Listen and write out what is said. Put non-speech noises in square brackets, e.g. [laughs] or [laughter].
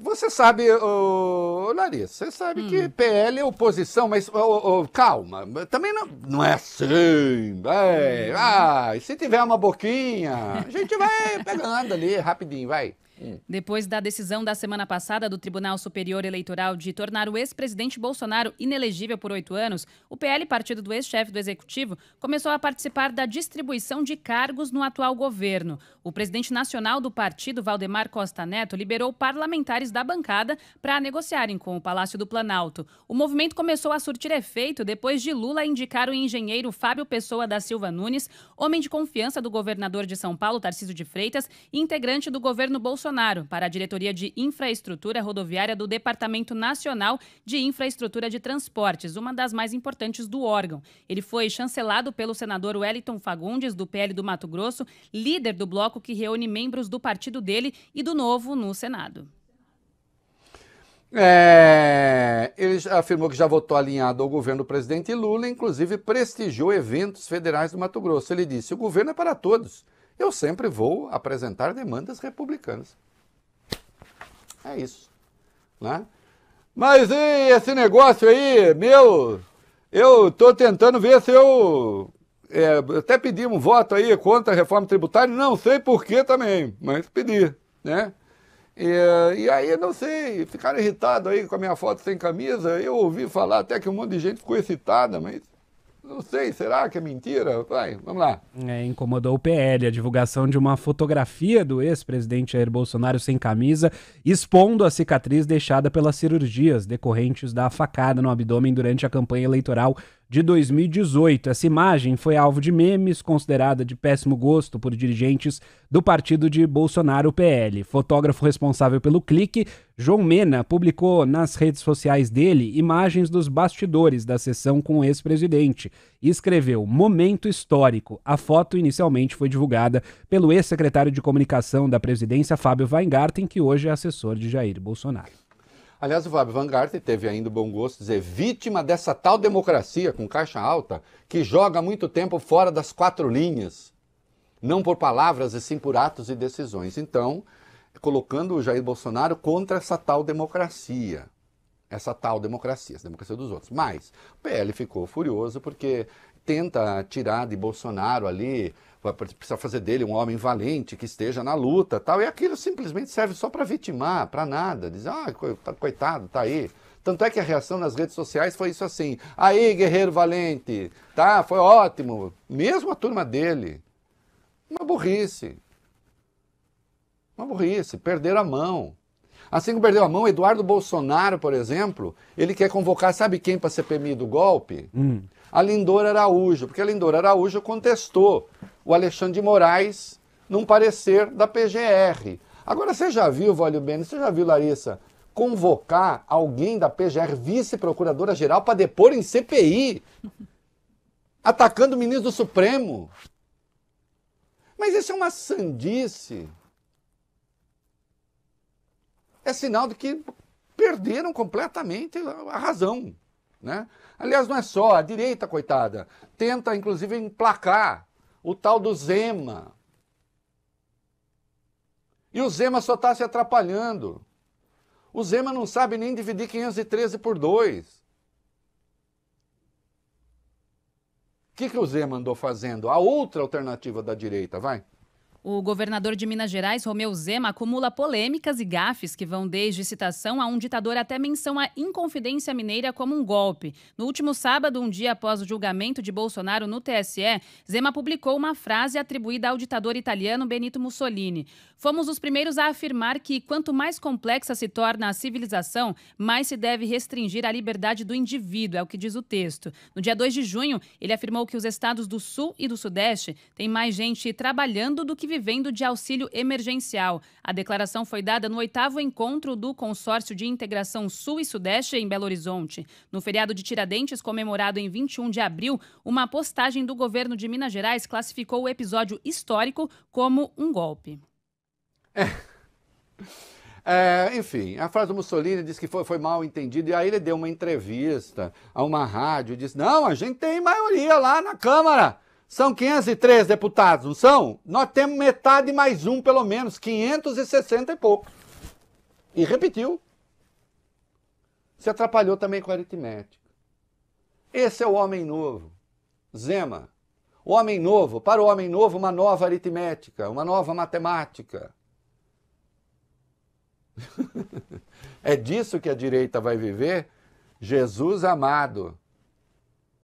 Você sabe, ô, Larissa, você sabe hum. que PL é oposição, mas calma, também não, não é assim. É, hum. ah, se tiver uma boquinha, a gente vai pegando ali rapidinho, vai. Depois da decisão da semana passada do Tribunal Superior Eleitoral de tornar o ex-presidente Bolsonaro inelegível por oito anos, o PL, partido do ex-chefe do Executivo, começou a participar da distribuição de cargos no atual governo. O presidente nacional do partido, Valdemar Costa Neto, liberou parlamentares da bancada para negociarem com o Palácio do Planalto. O movimento começou a surtir efeito depois de Lula indicar o engenheiro Fábio Pessoa da Silva Nunes, homem de confiança do governador de São Paulo, Tarcísio de Freitas, e integrante do governo Bolsonaro. Bolsonaro para a diretoria de infraestrutura rodoviária do Departamento Nacional de Infraestrutura de Transportes, uma das mais importantes do órgão. Ele foi chancelado pelo senador Wellington Fagundes, do PL do Mato Grosso, líder do bloco que reúne membros do partido dele e do Novo no Senado. É, ele afirmou que já votou alinhado ao governo do presidente Lula, inclusive prestigiou eventos federais do Mato Grosso. Ele disse: o governo é para todos eu sempre vou apresentar demandas republicanas. É isso. Né? Mas e esse negócio aí, meu, eu estou tentando ver se eu é, até pedi um voto aí contra a reforma tributária, não sei porquê também, mas pedi, né? E, e, aí, não sei, ficaram irritados aí com a minha foto sem camisa. Eu ouvi falar até que um monte de gente ficou excitada, mas não sei, será que é mentira? Vai, vamos lá. É, incomodou o PL a divulgação de uma fotografia do ex-presidente Jair Bolsonaro sem camisa, expondo a cicatriz deixada pelas cirurgias decorrentes da facada no abdômen durante a campanha eleitoral de 2018. Essa imagem foi alvo de memes, considerada de péssimo gosto por dirigentes do partido de Bolsonaro PL. Fotógrafo responsável pelo clique, João Mena, publicou nas redes sociais dele imagens dos bastidores da sessão com o ex-presidente e escreveu Momento Histórico. A foto inicialmente foi divulgada pelo ex-secretário de comunicação da presidência, Fábio Weingarten, que hoje é assessor de Jair Bolsonaro. Aliás, o Fábio Van teve ainda o bom gosto de dizer vítima dessa tal democracia com caixa alta que joga muito tempo fora das quatro linhas, não por palavras e sim por atos e decisões. Então, colocando o Jair Bolsonaro contra essa tal democracia. Essa tal democracia, essa democracia dos outros. Mas o PL ficou furioso porque tenta tirar de Bolsonaro ali, precisa fazer dele um homem valente que esteja na luta tal. E aquilo simplesmente serve só para vitimar, para nada. Dizer, ah, tá, coitado, tá aí. Tanto é que a reação nas redes sociais foi isso assim: aí, guerreiro valente, tá, foi ótimo. Mesmo a turma dele. Uma burrice. Uma burrice, perderam a mão. Assim que perdeu a mão, Eduardo Bolsonaro, por exemplo, ele quer convocar, sabe quem para a CPMI do golpe? Hum. A Lindor Araújo, porque a Lindor Araújo contestou o Alexandre de Moraes num parecer da PGR. Agora, você já viu, Vólio Bene, você já viu, Larissa, convocar alguém da PGR, vice-procuradora-geral, para depor em CPI, [laughs] atacando o ministro do Supremo? Mas isso é uma sandice é sinal de que perderam completamente a razão. Né? Aliás, não é só, a direita, coitada, tenta inclusive emplacar o tal do Zema. E o Zema só está se atrapalhando. O Zema não sabe nem dividir 513 por 2. O que, que o Zema andou fazendo? A outra alternativa da direita, vai. O governador de Minas Gerais, Romeu Zema, acumula polêmicas e gafes que vão desde citação a um ditador até menção à Inconfidência Mineira como um golpe. No último sábado, um dia após o julgamento de Bolsonaro no TSE, Zema publicou uma frase atribuída ao ditador italiano Benito Mussolini. Fomos os primeiros a afirmar que quanto mais complexa se torna a civilização, mais se deve restringir a liberdade do indivíduo, é o que diz o texto. No dia 2 de junho, ele afirmou que os estados do Sul e do Sudeste têm mais gente trabalhando do que vivendo de auxílio emergencial. A declaração foi dada no oitavo encontro do Consórcio de Integração Sul e Sudeste em Belo Horizonte. No feriado de Tiradentes, comemorado em 21 de abril, uma postagem do governo de Minas Gerais classificou o episódio histórico como um golpe. É. É, enfim, a frase do Mussolini disse que foi, foi, mal entendido, e aí ele deu uma entrevista a uma rádio e disse: Não, a gente tem maioria lá na Câmara. São 503 deputados, não são? Nós temos metade mais um, pelo menos, 560 e pouco. E repetiu. Se atrapalhou também com a aritmética. Esse é o homem novo. Zema. O homem novo, para o homem novo, uma nova aritmética, uma nova matemática. [laughs] é disso que a direita vai viver? Jesus amado.